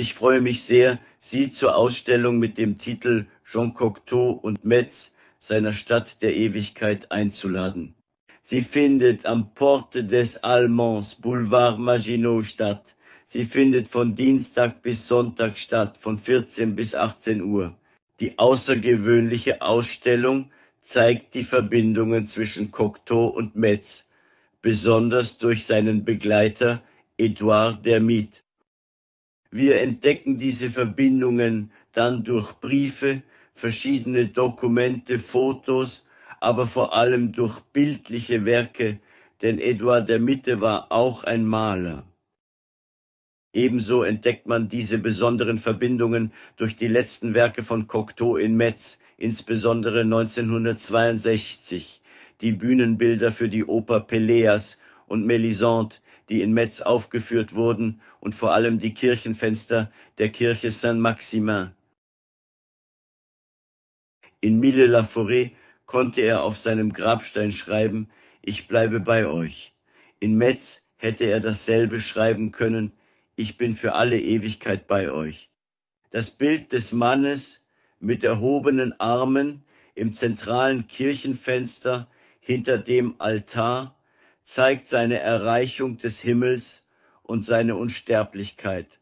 Ich freue mich sehr, Sie zur Ausstellung mit dem Titel Jean Cocteau und Metz seiner Stadt der Ewigkeit einzuladen. Sie findet am Porte des Allemands Boulevard Maginot statt. Sie findet von Dienstag bis Sonntag statt, von 14 bis 18 Uhr. Die außergewöhnliche Ausstellung zeigt die Verbindungen zwischen Cocteau und Metz, besonders durch seinen Begleiter Edouard Dermid. Wir entdecken diese Verbindungen dann durch Briefe, verschiedene Dokumente, Fotos, aber vor allem durch bildliche Werke, denn Eduard der Mitte war auch ein Maler. Ebenso entdeckt man diese besonderen Verbindungen durch die letzten Werke von Cocteau in Metz, insbesondere 1962, die Bühnenbilder für die Oper Peleas und Melisande die in Metz aufgeführt wurden, und vor allem die Kirchenfenster der Kirche Saint-Maximin. In Mille-la-Forêt konnte er auf seinem Grabstein schreiben, ich bleibe bei euch. In Metz hätte er dasselbe schreiben können, ich bin für alle Ewigkeit bei euch. Das Bild des Mannes mit erhobenen Armen im zentralen Kirchenfenster hinter dem Altar zeigt seine Erreichung des Himmels und seine Unsterblichkeit